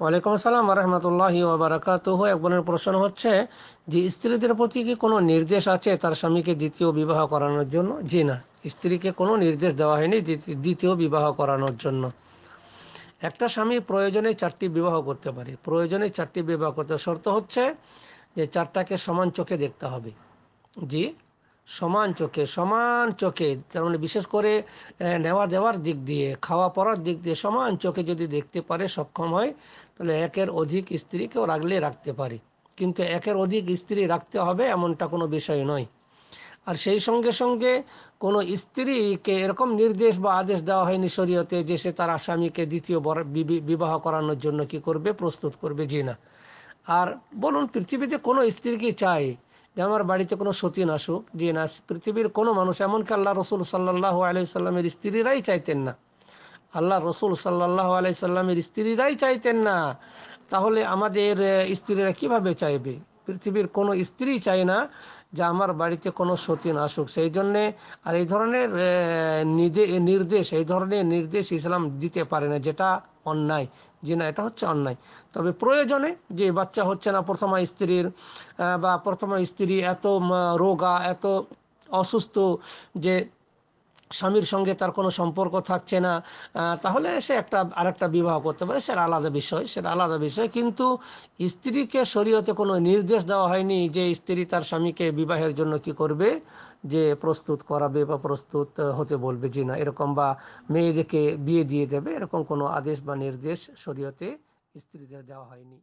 ওয়ালাইকুম আসসালাম রহমতুল্লাহ ওবরাকাত একবারের প্রশ্ন হচ্ছে যে স্ত্রীদের প্রতি কি কোনো নির্দেশ আছে তার স্বামীকে দ্বিতীয় বিবাহ করানোর জন্য জি না স্ত্রীকে কোনো নির্দেশ দেওয়া হয়নি দ্বিতীয় বিবাহ করানোর জন্য একটা স্বামী প্রয়োজনে চারটি বিবাহ করতে পারে প্রয়োজনে চারটি বিবাহ করতে শর্ত হচ্ছে যে চারটাকে সমান চোখে দেখতে হবে জি সমান চোখে সমান চোখে তার মানে বিশেষ করে নেওয়া দেওয়ার দিক দিয়ে খাওয়া পড়ার দিক দিয়ে সমান চোখে যদি দেখতে পারে সক্ষম হয় তাহলে একের অধিক স্ত্রীকেও রাখলে রাখতে পারে কিন্তু একের অধিক স্ত্রী রাখতে হবে এমনটা কোনো বিষয় নয় আর সেই সঙ্গে সঙ্গে কোনো স্ত্রীকে এরকম নির্দেশ বা আদেশ দেওয়া হয়নি শরীয়তে যে সে তার আসামিকে দ্বিতীয় বিবাহ করানোর জন্য কি করবে প্রস্তুত করবে জি না আর বলুন পৃথিবীতে কোনো স্ত্রী কি চায় যে আমার বাড়িতে কোনো সতীন আসুক যে না পৃথিবীর কোনো মানুষ এমনকি আল্লাহ রসুল সাল্লাহ সাল্লামের স্ত্রীরাই চাইতেন না আল্লাহ রসুল সাল্লাহ সাল্লামের স্ত্রীরাই চাইতেন না তাহলে আমাদের স্ত্রীরা কিভাবে চাইবে পৃথিবীর কোনো স্ত্রী চায় না যে আমার বাড়িতে কোনো সতীন আসুক সেই জন্যে আর এই ধরনের নির্দেশ এই ধরনের নির্দেশ ইসলাম দিতে পারে না যেটা অন্যায় যে না এটা হচ্ছে অন্যায় তবে প্রয়োজনে যে বাচ্চা হচ্ছে না প্রথমা স্ত্রীর বা প্রথমা স্ত্রী এত রোগা এত অসুস্থ যে স্বামীর সঙ্গে তার কোনো সম্পর্ক থাকছে না তাহলে সে একটা আর একটা বিবাহ করতে পারে সেটা আলাদা বিষয় সেটা আলাদা বিষয় কিন্তু স্ত্রীকে শরীয়তে কোনো নির্দেশ দেওয়া হয়নি যে স্ত্রী তার স্বামীকে বিবাহের জন্য কি করবে যে প্রস্তুত করাবে বা প্রস্তুত হতে বলবে যে না এরকম বা মেয়েদেরকে বিয়ে দিয়ে দেবে এরকম কোনো আদেশ বা নির্দেশ শরীয়তে স্ত্রীদের দেওয়া হয়নি